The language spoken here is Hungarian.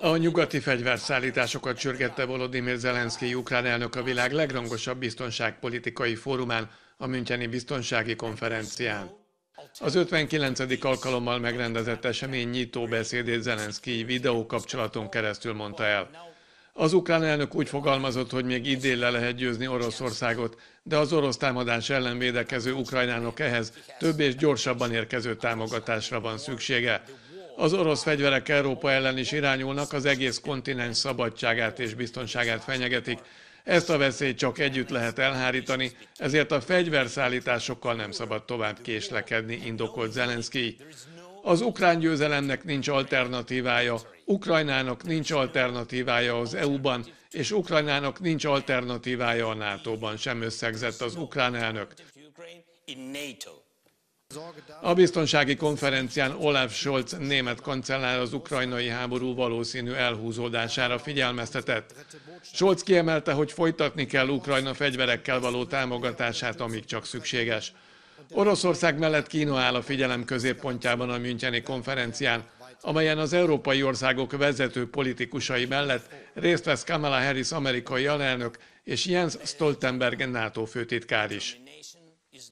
A nyugati fegyverszállításokat sürgette Volodymyr Zelenszky ukrán elnök a világ legrangosabb biztonságpolitikai fórumán, a Müncheni Biztonsági Konferencián. Az 59. alkalommal megrendezett esemény nyitó beszédét Zelenszky videókapcsolaton keresztül mondta el. Az ukrán elnök úgy fogalmazott, hogy még idén le lehet győzni Oroszországot, de az orosz támadás ellen védekező Ukrajnának ehhez több és gyorsabban érkező támogatásra van szüksége. Az orosz fegyverek Európa ellen is irányulnak, az egész kontinens szabadságát és biztonságát fenyegetik. Ezt a veszélyt csak együtt lehet elhárítani, ezért a fegyverszállításokkal nem szabad tovább késlekedni, indokolt Zelenszky. Az ukrán győzelemnek nincs alternatívája, Ukrajnának nincs alternatívája az EU-ban, és Ukrajnának nincs alternatívája a NATO-ban, sem összegzett az ukrán elnök. A biztonsági konferencián Olaf Scholz német kancellár az ukrajnai háború valószínű elhúzódására figyelmeztetett. Scholz kiemelte, hogy folytatni kell Ukrajna fegyverekkel való támogatását, amíg csak szükséges. Oroszország mellett Kína áll a figyelem középpontjában a Müncheni konferencián, amelyen az európai országok vezető politikusai mellett részt vesz Kamala Harris amerikai alelnök és Jens Stoltenberg NATO főtitkár is.